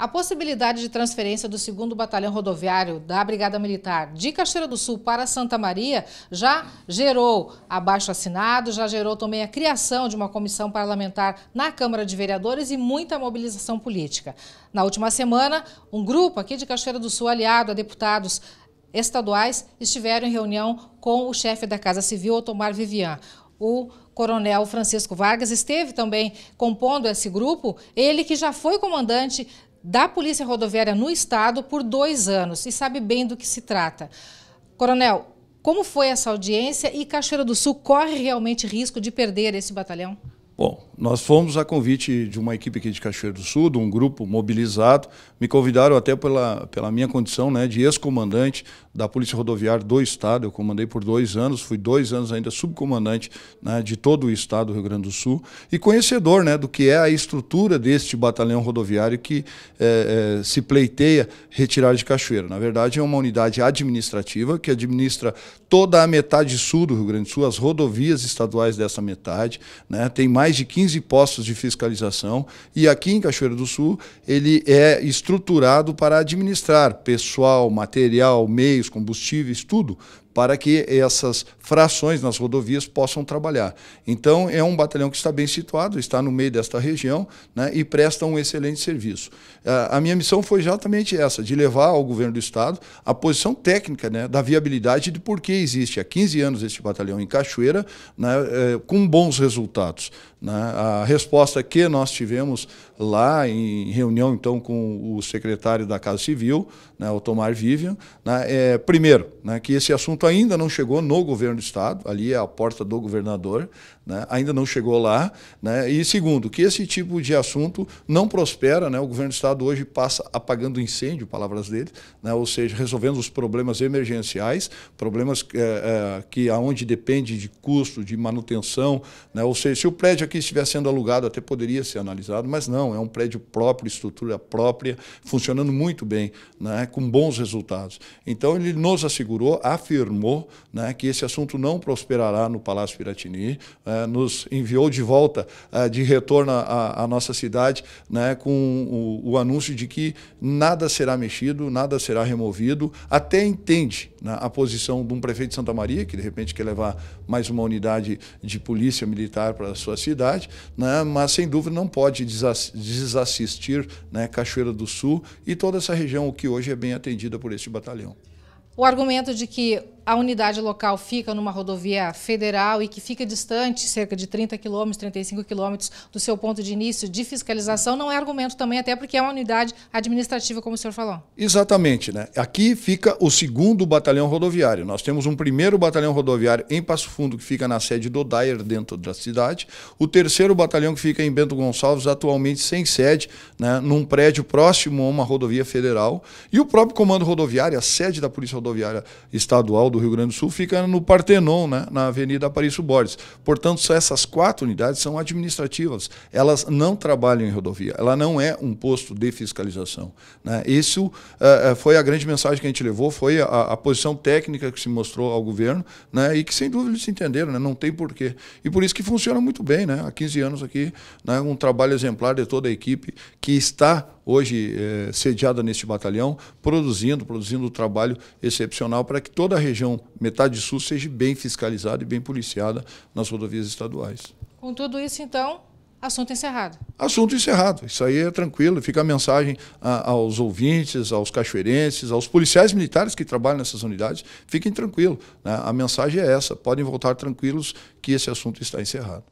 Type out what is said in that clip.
A possibilidade de transferência do 2 Batalhão Rodoviário da Brigada Militar de Cachoeira do Sul para Santa Maria já gerou abaixo assinado, já gerou também a criação de uma comissão parlamentar na Câmara de Vereadores e muita mobilização política. Na última semana, um grupo aqui de Cachoeira do Sul aliado a deputados estaduais estiveram em reunião com o chefe da Casa Civil, Otomar Vivian. O coronel Francisco Vargas esteve também compondo esse grupo, ele que já foi comandante da Polícia Rodoviária no Estado por dois anos e sabe bem do que se trata. Coronel, como foi essa audiência e Cachoeira do Sul corre realmente risco de perder esse batalhão? Bom, nós fomos a convite de uma equipe aqui de Cachoeiro do Sul, de um grupo mobilizado. Me convidaram até pela, pela minha condição né, de ex-comandante da Polícia Rodoviária do Estado. Eu comandei por dois anos, fui dois anos ainda subcomandante né, de todo o Estado do Rio Grande do Sul e conhecedor né, do que é a estrutura deste batalhão rodoviário que é, é, se pleiteia retirar de Cachoeiro. Na verdade, é uma unidade administrativa que administra toda a metade sul do Rio Grande do Sul, as rodovias estaduais dessa metade. Né, tem mais de 15 15 postos de fiscalização e aqui em Cachoeira do Sul ele é estruturado para administrar pessoal, material, meios, combustíveis, tudo para que essas frações nas rodovias possam trabalhar. Então, é um batalhão que está bem situado, está no meio desta região né, e presta um excelente serviço. É, a minha missão foi exatamente essa, de levar ao governo do Estado a posição técnica né, da viabilidade de por que existe há 15 anos este batalhão em Cachoeira, né, é, com bons resultados. Né. A resposta que nós tivemos lá em reunião então com o secretário da Casa Civil, né, o Tomar Vivian, né, é, primeiro, né, que esse assunto assunto ainda não chegou no governo do estado, ali é a porta do governador, né? Ainda não chegou lá. Né? E segundo, que esse tipo de assunto não prospera. Né? O governo do Estado hoje passa apagando incêndio, palavras dele, né? ou seja, resolvendo os problemas emergenciais, problemas é, é, que aonde depende de custo, de manutenção. Né? Ou seja, se o prédio aqui estiver sendo alugado, até poderia ser analisado, mas não, é um prédio próprio, estrutura própria, funcionando muito bem, né? com bons resultados. Então, ele nos assegurou, afirmou né, que esse assunto não prosperará no Palácio Piratini. É, eh, nos enviou de volta eh, de retorno à, à nossa cidade né, com o, o, anúncio de que nada será mexido, nada será removido, até entende né, a posição de um prefeito de Santa Maria, que de repente quer levar mais uma unidade de polícia militar para a sua cidade, né, mas sem dúvida não pode desassistir né, Cachoeira do Sul e toda essa região que hoje é bem atendida por este batalhão. O argumento de que a unidade local fica numa rodovia federal e que fica distante, cerca de 30 quilômetros, 35 quilômetros do seu ponto de início de fiscalização, não é argumento também, até porque é uma unidade administrativa, como o senhor falou. Exatamente, né? Aqui fica o segundo batalhão rodoviário. Nós temos um primeiro batalhão rodoviário em Passo Fundo, que fica na sede do Dyer dentro da cidade. O terceiro batalhão, que fica em Bento Gonçalves, atualmente sem sede, né? num prédio próximo a uma rodovia federal. E o próprio comando rodoviário, a sede da Polícia Rodoviária Estadual do Rio Grande do Sul fica no Partenon, né, na Avenida Aparício Borges. Portanto, só essas quatro unidades são administrativas. Elas não trabalham em rodovia. Ela não é um posto de fiscalização. Né? Isso uh, foi a grande mensagem que a gente levou, foi a, a, posição técnica que se mostrou ao governo né, e que, sem dúvida, eles entenderam, né, não tem porquê. E por isso que funciona muito bem. Né? Há 15 anos aqui, né, um trabalho exemplar de toda a equipe que está hoje é, sediada neste batalhão, produzindo, produzindo um trabalho excepcional para que toda a região, metade sul, seja bem fiscalizada e bem policiada nas rodovias estaduais. Com tudo isso, então, Assunto encerrado. Assunto encerrado. Isso aí é tranquilo. Fica a mensagem a, aos ouvintes, aos cachoeirenses, aos policiais militares que trabalham nessas unidades. Fiquem tranquilos. Né? A mensagem é essa. Podem voltar tranquilos que esse assunto está encerrado.